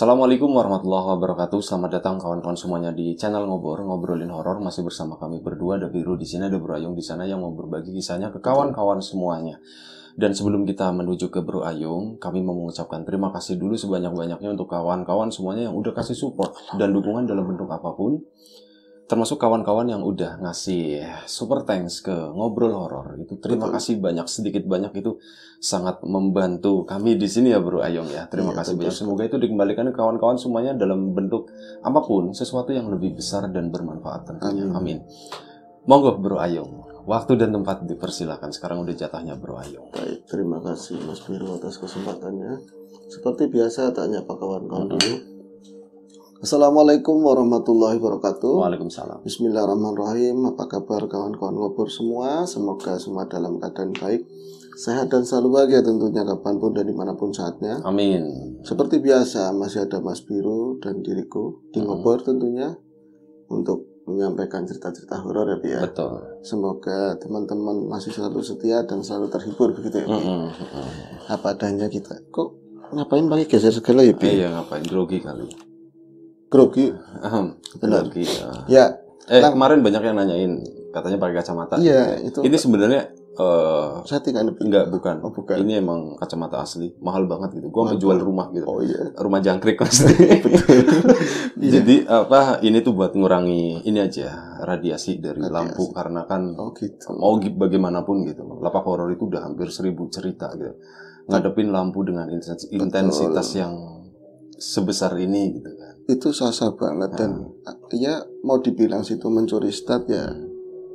Assalamualaikum warahmatullahi wabarakatuh. Selamat datang kawan-kawan semuanya di channel Ngobor Ngobrolin Horor masih bersama kami berdua ada Biru di sini ada Bro Ayung di sana yang mau berbagi kisahnya ke kawan-kawan semuanya. Dan sebelum kita menuju ke Bro Ayung, kami mau mengucapkan terima kasih dulu sebanyak-banyaknya untuk kawan-kawan semuanya yang udah kasih support dan dukungan dalam bentuk apapun termasuk kawan-kawan yang udah ngasih super thanks ke ngobrol horor itu terima betul. kasih banyak sedikit banyak itu sangat membantu kami di sini ya Bro Ayong ya terima iya, kasih banyak semoga itu dikembalikan ke kawan-kawan semuanya dalam bentuk apapun sesuatu yang lebih besar dan bermanfaat tentunya amin, amin. monggo Bro Ayong waktu dan tempat dipersilakan sekarang udah jatahnya Bro Ayong baik terima kasih Mas Biru atas kesempatannya seperti biasa tak pak kawan-kawan dulu -kawan -hmm Assalamualaikum warahmatullahi wabarakatuh. Waalaikumsalam. Bismillahirrahmanirrahim. Apa kabar kawan-kawan wabur semua? Semoga semua dalam keadaan baik, sehat dan selalu bahagia tentunya kapanpun dan dimanapun saatnya. Amin. Seperti biasa masih ada Mas Biru dan diriku di hmm. wabur hmm. tentunya untuk menyampaikan cerita-cerita horor ya, Bi, ya. Betul. Semoga teman-teman masih selalu setia dan selalu terhibur begitu ya. Hmm. Apa adanya kita. Kok ngapain pakai geser segala ya, Iya, ngapain grogi kali grogi benar grogi, ya, ya. eh Lang kemarin banyak yang nanyain katanya pakai kacamata iya itu ini sebenarnya uh, eh, setting enggak bukan. Oh, bukan ini emang kacamata asli mahal banget gitu gua menjual rumah gitu oh, iya. rumah jangkrik pasti iya. jadi apa ini tuh buat ngurangi ini aja radiasi dari radiasi. lampu karena kan oh, gitu. mau bagaimanapun gitu lapak horor itu udah hampir seribu cerita gitu ngadepin lampu dengan intensitas Betul. yang sebesar ini gitu kan itu sasa banget dan hmm. ya mau dibilang situ mencuri stat ya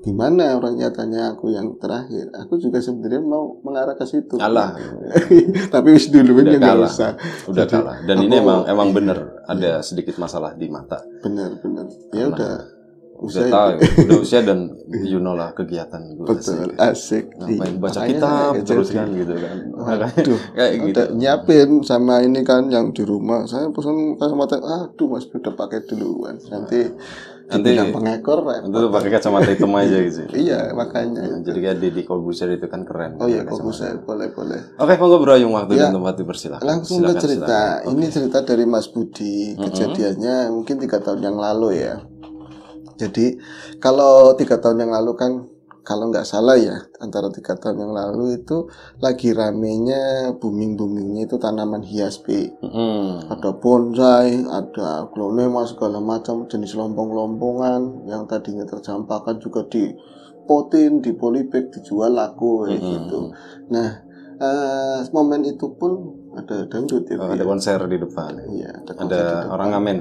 gimana orang nyatanya aku yang terakhir aku juga sebenarnya mau mengarah ke situ kalah tapi wis dulu udah nggak usah udah Jadi, kalah dan ini emang emang bener ada sedikit masalah di mata bener bener ya udah usia udah tahu udah usia dan iya. you know lah kegiatan gue betul asik, asik. ngapain baca Makanya kitab ya, terus kan gitu kan aduh kayak gitu Udah nyiapin sama ini kan yang di rumah saya pesan kacamata aduh mas udah pakai duluan nanti nanti yang pengekor nanti lu pakai kacamata hitam aja gitu iya makanya nah, jadi kayak di Corbuzier itu kan keren oh iya Corbuzier boleh boleh oke monggo bro waktu ya. dan iya. tempat dipersilakan langsung silakan, ke cerita silakan. ini okay. cerita dari Mas Budi kejadiannya mm -hmm. mungkin tiga tahun yang lalu ya jadi kalau tiga tahun yang lalu kan kalau nggak salah ya antara tiga tahun yang lalu itu lagi ramenya booming boomingnya itu tanaman hias p hmm. ada bonsai ada glonema segala macam jenis lompong lompongan yang tadinya terjampakan juga di potin di polybag dijual laku kayak gitu nah uh, momen itu pun ada dangdut ya, oh, ada konser di depan ya, ada, ada orang ngamen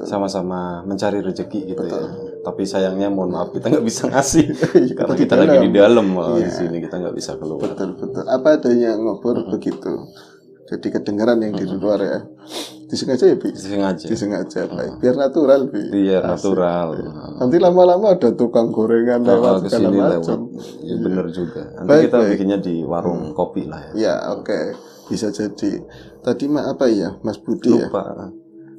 sama-sama mencari rezeki gitu ya. Betul. ya. Tapi sayangnya mohon maaf kita nggak bisa ngasih iya, karena kita dalam. lagi di dalam ya. di iya. sini kita nggak bisa keluar. Betul betul. Apa adanya ngobrol hmm begitu. Jadi kedengaran yang hmm di luar ya. Disengaja ya, Bi? Disengaja. Disengaja, hmm baik. Biar natural, Bi. Iya, natural. Iya. Nanti lama-lama ada tukang gorengan lewat segala macam. Lewat. Ya, Bener juga. Nanti baik, kita baik. bikinnya di warung hmm. kopi lah ya. Iya, oke. Okay. Bisa jadi. Tadi mah apa ya, Mas Budi ya? Lupa. ya?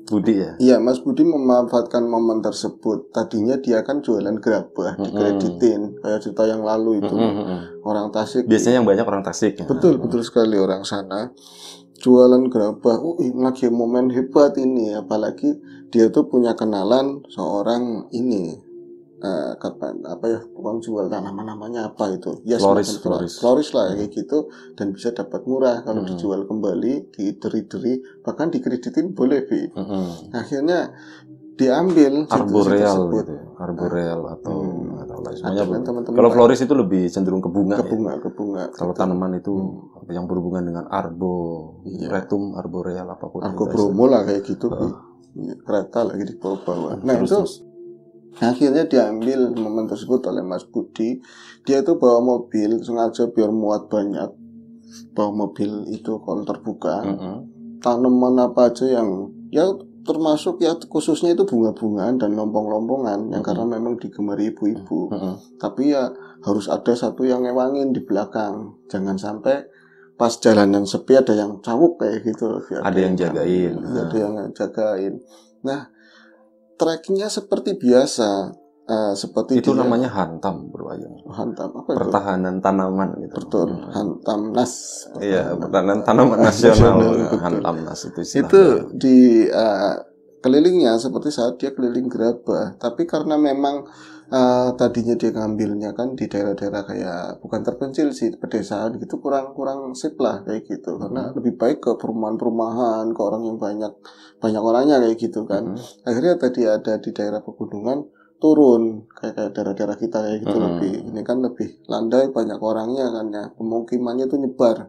Budi ya? Iya, Mas Budi memanfaatkan momen tersebut. Tadinya dia kan jualan gerabah, mm -hmm. dikreditin kayak cerita yang lalu itu. -hmm. Orang Tasik. Biasanya yang banyak orang Tasik. Ya? Betul, betul sekali orang sana. Jualan gerabah, oh lagi momen hebat ini. Apalagi dia tuh punya kenalan seorang ini uh, eh, kapan apa ya tukang jual tanaman namanya apa itu ya floris floris. floris lah kayak hmm. gitu dan bisa dapat murah kalau hmm. dijual kembali deri deri bahkan dikreditin boleh bi hmm. akhirnya diambil arboreal gitu, gitu ya, arboreal nah. atau hmm. semuanya kan teman -teman kalau floris itu lebih cenderung ke bunga ke bunga ya? ke bunga kalau gitu. tanaman itu hmm. yang berhubungan dengan arbo iya. retum arboreal apapun arbo bromo lah kayak gitu uh. kereta lagi di bawah hmm, nah terus, itu terus akhirnya diambil momen tersebut oleh Mas Budi dia itu bawa mobil sengaja biar muat banyak bawa mobil itu kalau terbuka mm -hmm. tanaman apa aja yang ya termasuk ya khususnya itu bunga-bungaan dan lompong-lompongan mm -hmm. karena memang digemari ibu-ibu. Mm -hmm. Tapi ya harus ada satu yang ngewangin di belakang. Jangan sampai pas jalan yang sepi ada yang cawuk kayak gitu. ada yang jagain. Ada yang jagain. Nah, tracknya seperti biasa. Uh, seperti itu dia, namanya hantam bro ayam. Hantam apa itu? Pertahanan tanaman gitu. Betul. Hantam nas. Iya, pertahanan tanaman nasional. hantam nas itu istilahnya. Itu di uh, kelilingnya seperti saat dia keliling gerabah. Tapi karena memang uh, tadinya dia ngambilnya kan di daerah-daerah kayak bukan terpencil sih pedesaan gitu kurang-kurang sip lah kayak gitu hmm. karena lebih baik ke perumahan-perumahan ke orang yang banyak banyak orangnya kayak gitu kan hmm. akhirnya tadi ada di daerah pegunungan turun kayak kayak daerah-daerah kita kayak gitu hmm. lebih ini kan lebih landai banyak orangnya kan ya pemukimannya itu nyebar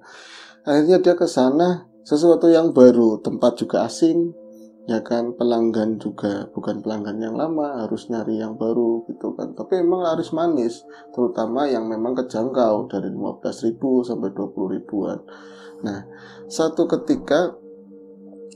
akhirnya dia ke sana sesuatu yang baru tempat juga asing ya kan pelanggan juga bukan pelanggan yang lama harus nyari yang baru gitu kan tapi memang laris manis terutama yang memang kejangkau dari 15.000 sampai 20 ribuan nah satu ketika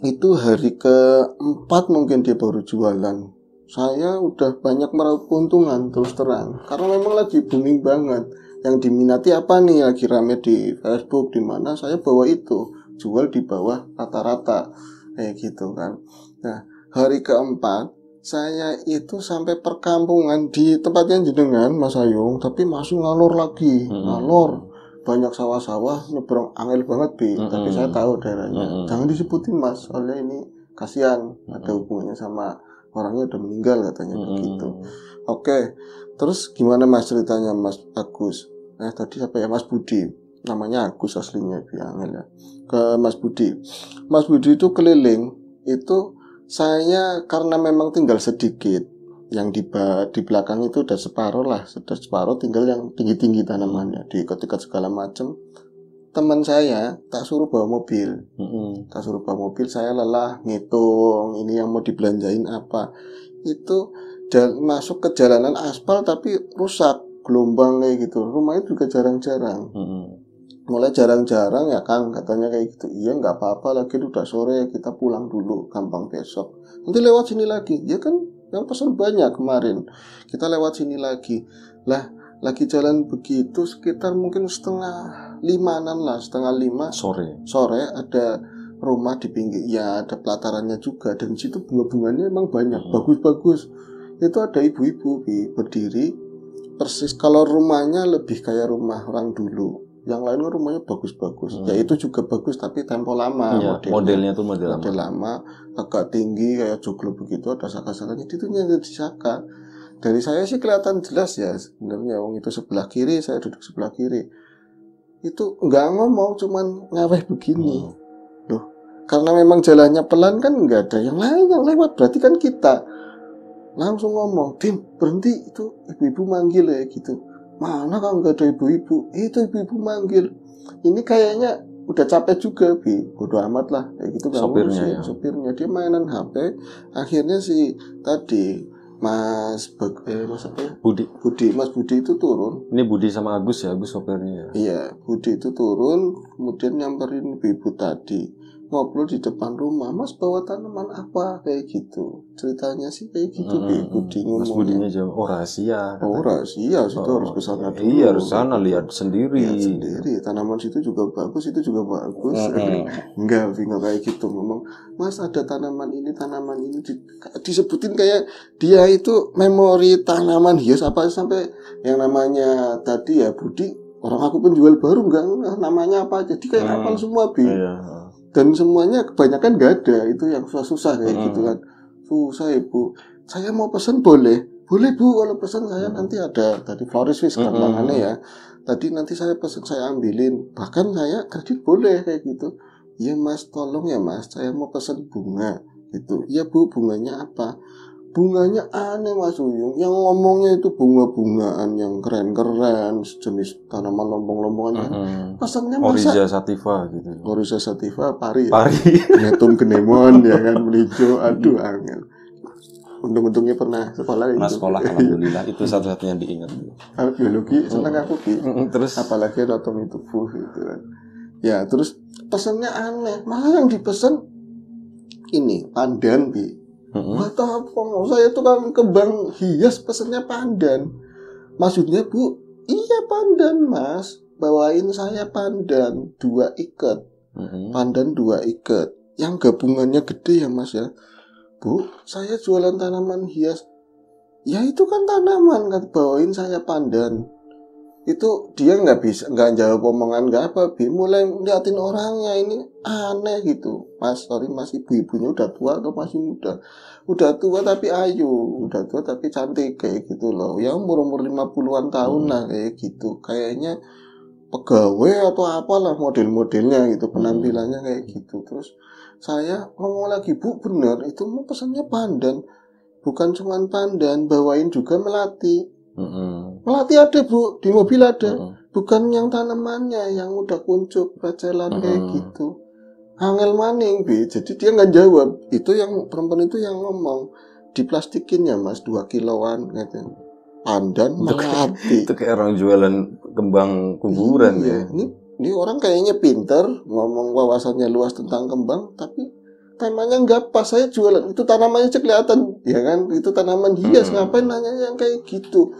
itu hari keempat mungkin dia baru jualan saya udah banyak meraup keuntungan terus terang karena memang lagi booming banget yang diminati apa nih lagi rame di Facebook di mana saya bawa itu jual di bawah rata-rata kayak gitu kan nah hari keempat saya itu sampai perkampungan di tempatnya jenengan Mas Ayung tapi masuk ngalor lagi hmm. ngalor banyak sawah-sawah nyebrang angel banget bi hmm. tapi saya tahu daerahnya hmm. jangan disebutin Mas soalnya ini kasihan hmm. ada hubungannya sama orangnya udah meninggal katanya hmm. begitu oke terus gimana Mas ceritanya Mas Agus Nah, tadi siapa ya Mas Budi namanya Agus aslinya Dwi Angel ya ke Mas Budi Mas Budi itu keliling itu saya karena memang tinggal sedikit yang di, di belakang itu udah separuh lah sudah separuh tinggal yang tinggi-tinggi tanamannya di dekat segala macam teman saya tak suruh bawa mobil mm-hmm. tak suruh bawa mobil saya lelah ngitung ini yang mau dibelanjain apa itu masuk ke jalanan aspal tapi rusak gelombang kayak gitu rumahnya juga jarang-jarang mm-hmm mulai jarang-jarang ya Kang katanya kayak gitu iya nggak apa-apa lagi udah sore kita pulang dulu gampang besok nanti lewat sini lagi ya kan yang pesan banyak kemarin kita lewat sini lagi lah lagi jalan begitu sekitar mungkin setengah lima enam lah setengah lima sore sore ada rumah di pinggir ya ada pelatarannya juga dan situ bunga-bunganya emang banyak hmm. bagus-bagus hmm. itu ada ibu-ibu berdiri persis kalau rumahnya lebih kayak rumah orang dulu yang lain kan rumahnya bagus-bagus. Hmm. Ya itu juga bagus tapi tempo lama ya, modelnya. modelnya tuh model, model lama. agak tinggi kayak joglo begitu ada saka-sakanya itu nyender di saka. Dari saya sih kelihatan jelas ya sebenarnya wong itu sebelah kiri, saya duduk sebelah kiri. Itu nggak ngomong cuman ngaweh begini. Hmm. Loh, karena memang jalannya pelan kan nggak ada yang lain yang lewat berarti kan kita langsung ngomong, tim berhenti itu ibu-ibu manggil ya gitu." mana kalau nggak ada ibu-ibu eh, itu ibu-ibu manggil ini kayaknya udah capek juga bi bodo amat lah kayak gitu kan sopirnya sih, ya. sopirnya dia mainan HP akhirnya si tadi Mas Bek, eh, Mas apa ya? Budi. Budi, Mas Budi itu turun. Ini Budi sama Agus ya, Agus sopirnya ya? Iya, Budi itu turun, kemudian nyamperin ibu ibu tadi ngobrol di depan rumah mas bawa tanaman apa kayak gitu ceritanya sih kayak gitu hmm, kayak Budi ngomongnya mas Budinya jawab oh rahasia oh rahasia situ oh, harus kesana iya, dulu iya harus sana lihat sendiri lihat sendiri tanaman situ juga bagus itu juga bagus hmm. enggak bingung kayak gitu ngomong mas ada tanaman ini tanaman ini di, disebutin kayak dia itu memori tanaman hias apa sampai yang namanya tadi ya Budi orang aku penjual baru enggak namanya apa jadi kayak hmm. apa semua bi iya dan semuanya kebanyakan nggak ada itu yang susah-susah kayak hmm. gitu kan susah ibu saya mau pesan boleh boleh bu kalau pesan saya hmm. nanti ada tadi florist wis gampangannya hmm. ya tadi nanti saya pesan saya ambilin bahkan saya kredit boleh kayak gitu ya mas tolong ya mas saya mau pesan bunga itu ya bu bunganya apa bunganya aneh Mas uyu, yang ngomongnya itu bunga-bungaan yang keren-keren sejenis tanaman lombong-lombongan uh ya. -huh. pesannya masa Oriza sativa gitu Oriza sativa pari pari netum Netun kenemon ya kan melijo aduh angin untung-untungnya pernah sekolah itu. sekolah alhamdulillah itu satu-satunya yang diingat biologi ah, ya, senang aku ki terus apalagi itu, tubuh gitu kan ya terus pesannya aneh malah yang dipesan ini pandan bi Buat apa? Saya tuh kan ke bank hias pesennya pandan. Maksudnya bu, iya pandan mas. Bawain saya pandan dua ikat. hmm Pandan dua ikat. Yang gabungannya gede ya mas ya. Bu, saya jualan tanaman hias. Ya itu kan tanaman kan bawain saya pandan itu dia nggak bisa nggak jawab omongan nggak apa bi mulai ngeliatin orangnya ini aneh gitu mas sorry mas ibu-ibunya udah tua atau masih muda udah tua tapi ayu udah tua tapi cantik kayak gitu loh ya umur umur 50-an tahun hmm. lah kayak gitu kayaknya pegawai atau apalah model-modelnya gitu hmm. penampilannya kayak gitu terus saya ngomong lagi bu bener itu mau pesannya pandan bukan cuma pandan bawain juga melati hmm Melati ada bu, di mobil ada. Mm-hmm. Bukan yang tanamannya yang udah kuncup bacalan mm-hmm. kayak gitu. Angel maning bi, jadi dia nggak jawab. Itu yang perempuan itu yang ngomong diplastikin ya mas dua kiloan gitu. Pandan melati. Itu kayak orang jualan kembang kuburan iya, ya. Ini, ini orang kayaknya pinter ngomong wawasannya luas tentang kembang, tapi temanya nggak pas saya jualan itu tanamannya aja kelihatan ya kan itu tanaman hias hmm. ngapain nanya yang kayak gitu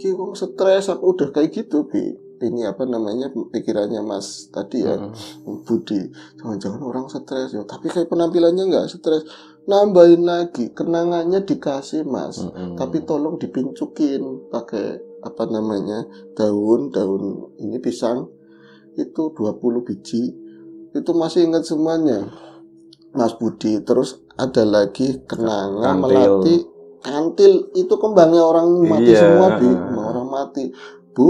ki stres apa udah kayak gitu bi ini apa namanya pikirannya mas tadi ya hmm. Budi jangan-jangan orang stres ya tapi kayak penampilannya nggak stres nambahin lagi kenangannya dikasih mas hmm. tapi tolong dipincukin pakai apa namanya daun daun ini pisang itu 20 biji itu masih ingat semuanya Mas Budi terus ada lagi kenangan kantil. melati kantil itu kembangnya orang mati iya. semua di orang mati bu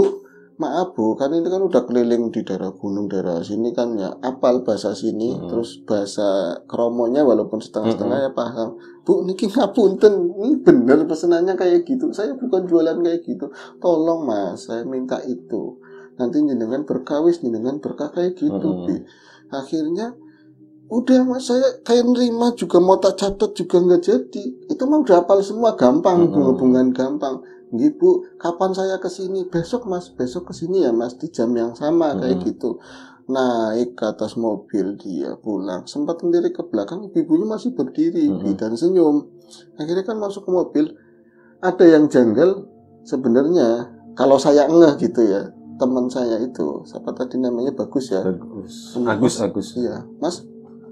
maaf bu kan ini kan udah keliling di daerah gunung daerah sini kan ya apal bahasa sini hmm. terus bahasa kromonya walaupun setengah-setengah hmm. ya paham bu niki ngapunten ini bener pesenannya kayak gitu saya bukan jualan kayak gitu tolong mas saya minta itu nanti jenengan berkawis jenengan berkah kayak gitu hmm. bi akhirnya udah mas saya kayak nerima juga mau tak catat juga nggak jadi itu mah udah hafal semua gampang hmm. hubungan gampang gitu kapan saya kesini besok mas besok kesini ya mas di jam yang sama hmm. kayak gitu naik ke atas mobil dia pulang sempat sendiri ke belakang ibunya masih berdiri hmm. dan senyum akhirnya kan masuk ke mobil ada yang janggal sebenarnya kalau saya ngeh gitu ya teman saya itu siapa tadi namanya bagus ya bagus Agus Agus ya mas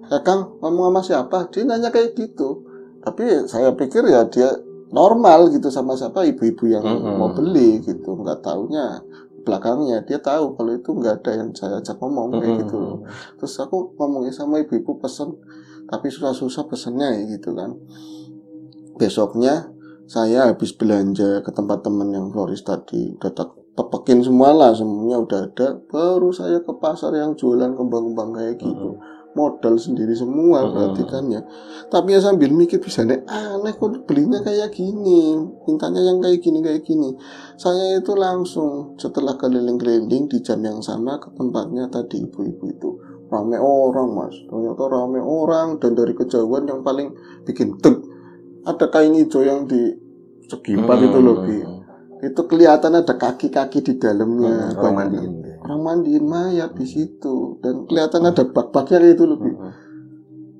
ya Kang ngomong sama siapa dia nanya kayak gitu tapi saya pikir ya dia normal gitu sama siapa ibu-ibu yang mm -hmm. mau beli gitu nggak taunya belakangnya dia tahu kalau itu nggak ada yang saya ajak ngomong kayak gitu terus aku ngomongnya sama ibu-ibu pesen tapi susah-susah pesennya ya gitu kan besoknya saya habis belanja ke tempat temen yang floris tadi udah tak tepekin semua lah semuanya udah ada baru saya ke pasar yang jualan kembang-kembang kayak gitu mm -hmm modal sendiri semua perhatikannya. berarti kan ya tapi ya sambil mikir bisa nih aneh kok belinya kayak gini mintanya yang kayak gini kayak gini saya itu langsung setelah keliling-keliling di jam yang sama ke tempatnya tadi ibu-ibu itu rame orang mas ternyata rame orang dan dari kejauhan yang paling bikin deg ada kain hijau yang di segi uh itu lebih, itu kelihatan ada kaki-kaki di dalamnya hmm. huh orang mandiin mayat di situ dan kelihatan ada bak-baknya itu lebih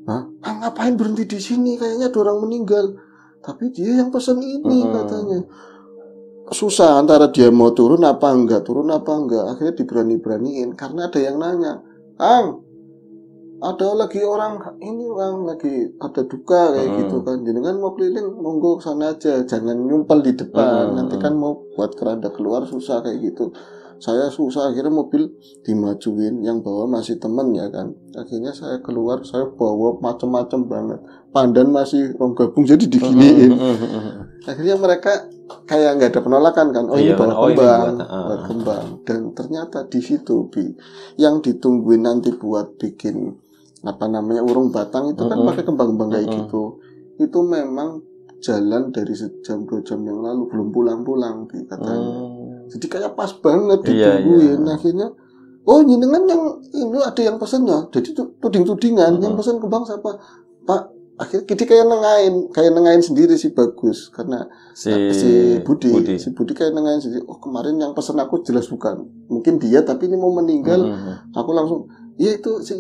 Hah? Ah, ngapain berhenti di sini kayaknya ada orang meninggal tapi dia yang pesan ini katanya susah antara dia mau turun apa enggak turun apa enggak akhirnya diberani-beraniin karena ada yang nanya ang ada lagi orang ini orang lagi ada duka kayak hmm. gitu kan kan mau keliling monggo sana aja jangan nyumpel di depan hmm. nanti kan mau buat keranda keluar susah kayak gitu saya susah akhirnya mobil dimajuin yang bawa masih temen ya kan akhirnya saya keluar saya bawa macam-macam banget pandan masih rom gabung jadi diginiin akhirnya mereka kayak nggak ada penolakan kan oh iya, ini bawa oh, kembang ini ah. kembang dan ternyata di situ bi yang ditungguin nanti buat bikin apa namanya urung batang itu kan pakai kembang-kembang kayak gitu itu memang jalan dari sejam dua jam yang lalu belum pulang-pulang bi katanya oh jadi kayak pas banget ditungguin iya, iya. Ya, nah, akhirnya oh jenengan yang ini ada yang pesennya jadi tuding-tudingan hmm. yang pesen kembang siapa pak akhirnya jadi kayak nengain kayak nengain sendiri sih bagus karena si, eh, si Budi, Budi si Budi kayak nengain sendiri oh kemarin yang pesan aku jelas bukan mungkin dia tapi ini mau meninggal hmm. aku langsung iya itu si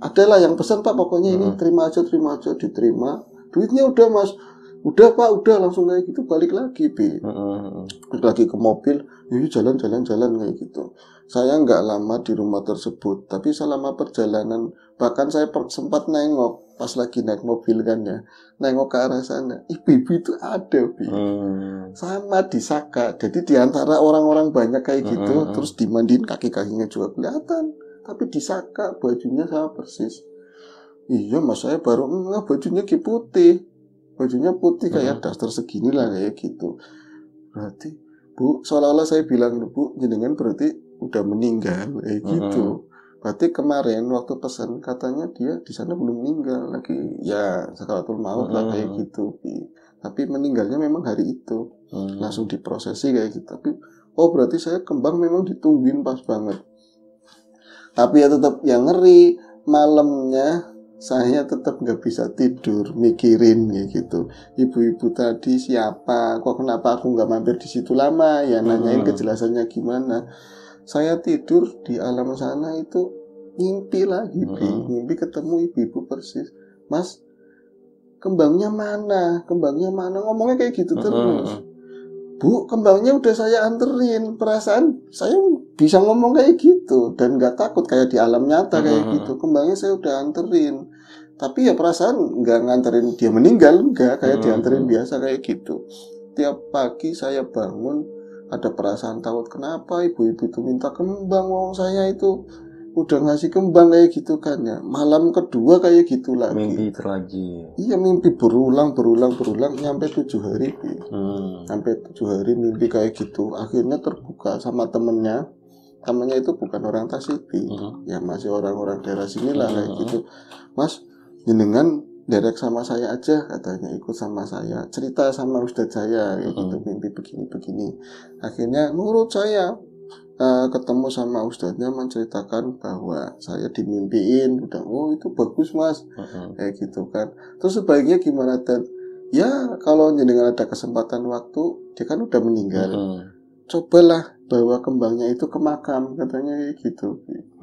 adalah yang pesan pak pokoknya hmm. ini terima aja terima aja diterima duitnya udah mas udah pak udah langsung kayak gitu balik lagi bi balik lagi ke mobil yuk jalan jalan jalan kayak gitu saya nggak lama di rumah tersebut tapi selama perjalanan bahkan saya per sempat nengok pas lagi naik mobil kan ya nengok ke arah sana ih ibu itu ada bi hmm. sama di Saka jadi diantara orang-orang banyak kayak gitu hmm, hmm, hmm. terus dimandiin kaki-kakinya juga kelihatan tapi di Saka bajunya sama persis iya mas saya baru nggak bajunya ki putih bajunya putih kayak hmm. daster segini lah kayak gitu berarti bu seolah-olah saya bilang bu jenengan berarti udah meninggal kayak hmm. gitu berarti kemarin waktu pesan katanya dia di sana belum meninggal lagi ya sekarang tuh hmm. lah kayak hmm. gitu tapi meninggalnya memang hari itu hmm. langsung diprosesi kayak gitu tapi oh berarti saya kembang memang ditungguin pas banget tapi ya tetap yang ngeri malamnya saya tetap nggak bisa tidur mikirin ya gitu ibu-ibu tadi siapa kok kenapa aku nggak mampir di situ lama ya hmm. nanyain hmm. kejelasannya gimana saya tidur di alam sana itu mimpi lagi hmm. mimpi ketemu ibu-ibu persis mas kembangnya mana kembangnya mana ngomongnya kayak gitu hmm. terus bu kembangnya udah saya anterin perasaan saya bisa ngomong kayak gitu dan nggak takut kayak di alam nyata kayak hmm. gitu kembangnya saya udah anterin tapi ya perasaan nggak nganterin dia meninggal enggak kayak hmm. dianterin biasa kayak gitu tiap pagi saya bangun ada perasaan takut kenapa ibu-ibu itu minta kembang wong saya itu udah ngasih kembang kayak gitu kan ya malam kedua kayak gitu lagi mimpi lagi iya mimpi berulang berulang berulang nyampe tujuh hari hmm. sampai tujuh hari mimpi kayak gitu akhirnya terbuka sama temennya temennya itu bukan orang Tasiti hmm. ya masih orang-orang daerah sini lah hmm. kayak mm-hmm. gitu mas jenengan derek sama saya aja katanya ikut sama saya cerita sama ustadz saya kayak hmm. gitu mm-hmm. mimpi begini begini akhirnya menurut saya uh, ketemu sama ustadznya menceritakan bahwa saya dimimpiin udah oh itu bagus mas hmm. kayak gitu kan terus sebaiknya gimana dan ya kalau jenengan ada kesempatan waktu dia kan udah meninggal hmm. cobalah bawa kembangnya itu ke makam katanya kayak gitu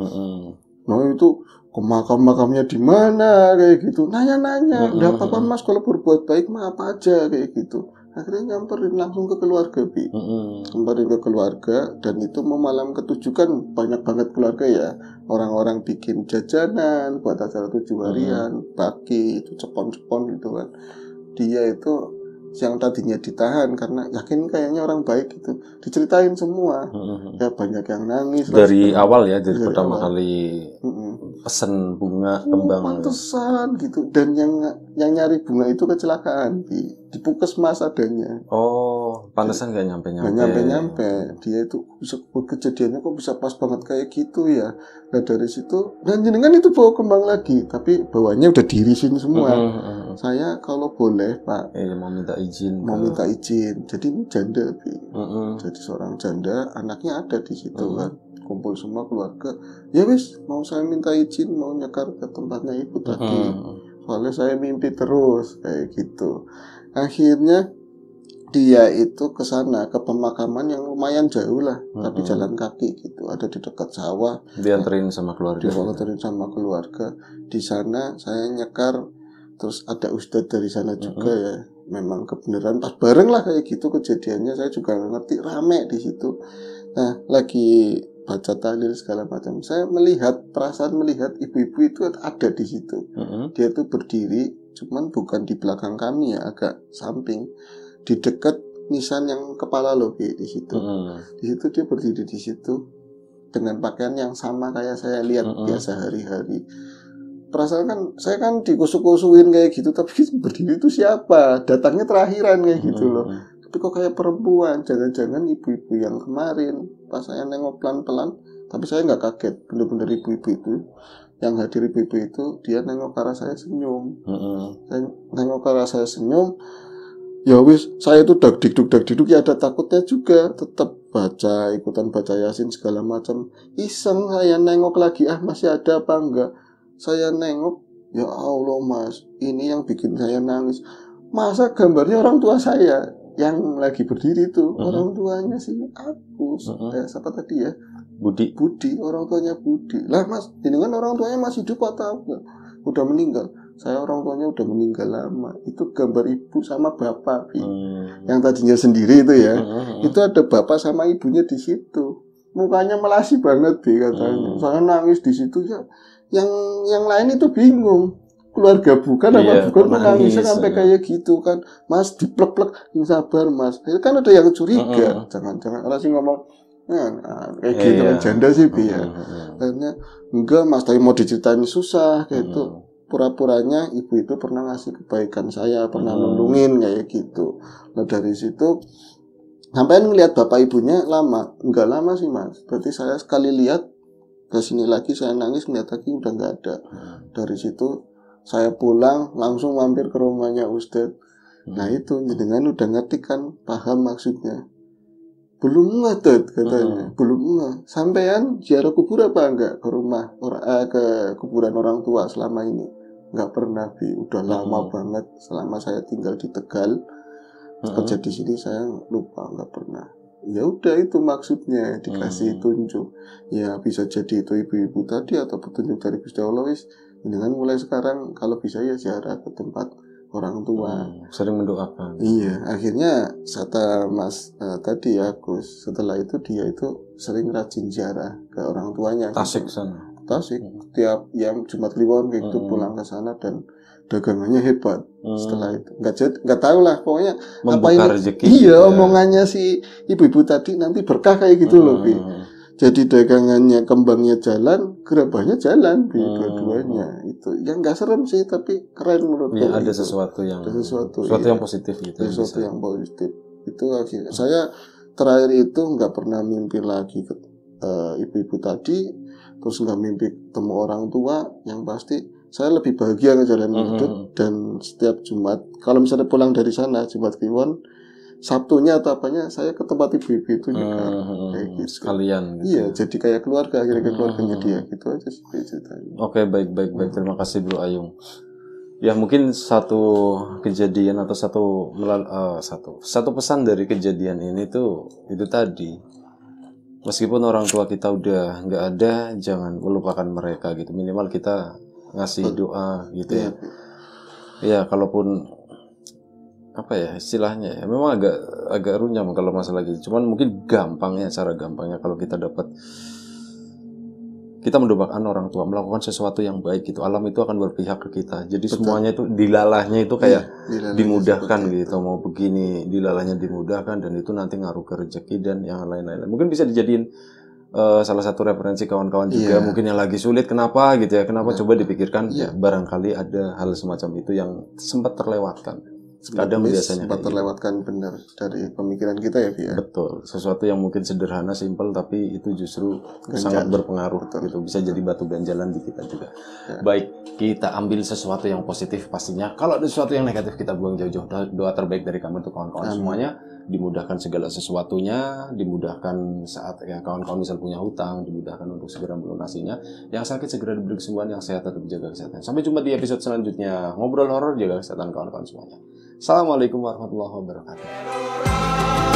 uh nah itu ke makam makamnya di mana kayak gitu nanya nanya uh apa-apa mas kalau berbuat baik mah apa aja kayak gitu akhirnya nyamperin langsung ke keluarga bi mm-hmm. ke keluarga dan itu memalam ketujukan banyak banget keluarga ya orang-orang bikin jajanan buat acara tujuh harian hmm baki itu cepon-cepon gitu kan dia itu yang tadinya ditahan karena yakin kayaknya orang baik itu diceritain semua hmm. ya banyak yang nangis dari lah, awal ya dari, iya, dari pertama awal. kali hmm. pesen bunga oh, pantesan gitu dan yang yang nyari bunga itu kecelakaan di di mas adanya. Oh, pantesan nggak nyampe nyampe. gak nyampe nyampe. Dia itu kejadiannya kok bisa pas banget kayak gitu ya. Nah dari situ, dan jenengan itu bawa kembang lagi, tapi bawanya udah diri dirisin semua. Mm -hmm. Saya kalau boleh Pak, eh, mau minta izin. Mau ke... minta izin. Jadi janda, Bi. Mm Jadi seorang janda, anaknya ada di situ mm -hmm. kan kumpul semua keluarga ya wis mau saya minta izin mau nyekar ke tempatnya ibu tadi soalnya saya mimpi terus kayak gitu akhirnya dia itu ke sana ke pemakaman yang lumayan jauh lah mm-hmm. tapi jalan kaki gitu ada di dekat sawah dianterin sama keluarga dianterin sama keluarga di sana saya nyekar terus ada ustadz dari sana mm-hmm. juga ya memang kebenaran pas bareng lah kayak gitu kejadiannya saya juga ngerti rame di situ nah lagi baca tahlil segala macam saya melihat perasaan melihat ibu-ibu itu ada di situ mm-hmm. dia tuh berdiri cuman bukan di belakang kami ya agak samping di dekat nisan yang kepala loh di situ di situ dia berdiri di situ dengan pakaian yang sama kayak saya lihat biasa hari-hari perasaan kan saya kan dikusuk-kusuin kayak gitu tapi berdiri itu siapa datangnya terakhiran kayak gitu loh tapi kok kayak perempuan jangan-jangan ibu-ibu yang kemarin pas saya nengok pelan-pelan tapi saya nggak kaget bener-bener ibu-ibu itu yang hadir di itu dia nengok ke arah saya senyum. hmm Saya nengok ke arah saya senyum. Ya wis, saya itu dag dikduk dag dikduk ya ada takutnya juga. Tetap baca, ikutan baca Yasin segala macam. Iseng saya nengok lagi, ah masih ada apa enggak? Saya nengok, ya Allah mas, ini yang bikin saya nangis. Masa gambarnya orang tua saya yang lagi berdiri itu mm-hmm. orang tuanya sih aku, mm-hmm. eh, siapa tadi ya? Budi Budi orang tuanya Budi lah mas jenengan orang tuanya masih hidup atau enggak udah meninggal saya orang tuanya udah meninggal lama itu gambar ibu sama bapak hmm. yang tadinya sendiri itu ya hmm. hmm, hmm. itu ada bapak sama ibunya di situ mukanya melasi banget deh katanya hmm. saya nangis di situ ya yang yang lain itu bingung keluarga bukan apa iya, bukan menangis sampai eh. kayak gitu kan mas diplek-plek yang sabar mas Itu kan ada yang curiga jangan-jangan uh orang sih ngomong nah, kayak iya, gitu iya. Kan, janda sih biar ya. hmm, hmm, hmm. uh, enggak mas tapi mau diceritain susah kayak itu pura-puranya ibu itu pernah ngasih kebaikan saya pernah uh. nolongin kayak gitu nah dari situ sampai ngelihat bapak ibunya lama enggak lama sih mas berarti saya sekali lihat ke sini lagi saya nangis ngeliat lagi udah nggak ada dari situ saya pulang langsung mampir ke rumahnya Ustadz Nah itu dengan udah ngerti kan paham maksudnya belum ngeh tet katanya hmm. belum ngeh sampean ziarah kubur apa enggak ke rumah or, eh, ke kuburan orang tua selama ini nggak pernah bi udah lama banget selama saya tinggal di Tegal hmm. kerja di sini saya lupa nggak pernah ya udah itu maksudnya dikasih hmm. tunjuk ya bisa jadi itu ibu-ibu tadi atau petunjuk dari Gusti Allah wis dengan mulai sekarang kalau bisa ya ziarah ke tempat orang tua hmm, sering mendoakan iya akhirnya kata mas uh, tadi ya Gus setelah itu dia itu sering rajin ziarah ke orang tuanya Tasik sana Tasik hmm. tiap yang Jumat Kliwon kayak gitu hmm. pulang ke sana dan dagangannya hebat hmm. setelah itu nggak jadi nggak tahu lah pokoknya Membuka apa ini rezeki iya juga. Gitu ya. omongannya si ibu-ibu tadi nanti berkah kayak gitu hmm. loh Bi. Hmm jadi dagangannya kembangnya jalan gerabahnya jalan di hmm. dua itu yang nggak serem sih tapi keren menurut ya, ada sesuatu yang ada sesuatu, sesuatu iya. yang positif gitu ya, sesuatu yang, yang positif itu akhirnya hmm. saya terakhir itu nggak pernah mimpi lagi ke eh, ibu-ibu tadi terus nggak mimpi ketemu orang tua yang pasti saya lebih bahagia ngejalanin mm -hmm. dan setiap Jumat kalau misalnya pulang dari sana Jumat Kliwon Sabtunya atau apanya saya ke tempat ibu-ibu itu juga hmm, kayak eh, eh, gitu. Sekalian. Gitu. Iya, ya. jadi kayak keluarga akhirnya kayak hmm. keluarganya dia gitu aja sih gitu Oke, okay, baik baik baik. Terima kasih Bro Ayung. Ya mungkin satu kejadian atau satu uh, satu satu pesan dari kejadian ini tuh itu tadi meskipun orang tua kita udah nggak ada jangan melupakan mereka gitu minimal kita ngasih doa gitu iya, ya. Ya kalaupun apa ya istilahnya ya memang agak agak runyam kalau masalah gitu cuman mungkin gampangnya cara gampangnya kalau kita dapat kita mendoakan orang tua melakukan sesuatu yang baik gitu alam itu akan berpihak ke kita jadi Betul. semuanya itu dilalahnya itu kayak iya, dilalahnya dimudahkan gitu mau begini dilalahnya dimudahkan dan itu nanti ngaruh ke rezeki dan yang lain-lain mungkin bisa dijadiin uh, salah satu referensi kawan-kawan juga yeah. mungkin yang lagi sulit kenapa gitu ya kenapa yeah. coba dipikirkan yeah. ya barangkali ada hal semacam itu yang sempat terlewatkan kadang biasanya sempat gitu. terlewatkan benar dari pemikiran kita ya Fia? betul sesuatu yang mungkin sederhana simpel tapi itu justru Ganjal. sangat berpengaruh betul. gitu bisa jadi batu ganjalan di kita juga ya. baik kita ambil sesuatu yang positif pastinya kalau ada sesuatu yang negatif kita buang jauh-jauh doa terbaik dari kamu untuk kawan-kawan semuanya dimudahkan segala sesuatunya, dimudahkan saat ya kawan-kawan misal punya hutang, dimudahkan untuk segera melunasinya. Yang sakit segera diberi kesembuhan, yang sehat tetap jaga kesehatan. Sampai jumpa di episode selanjutnya. Ngobrol horor jaga kesehatan kawan-kawan semuanya. Assalamualaikum warahmatullahi wabarakatuh.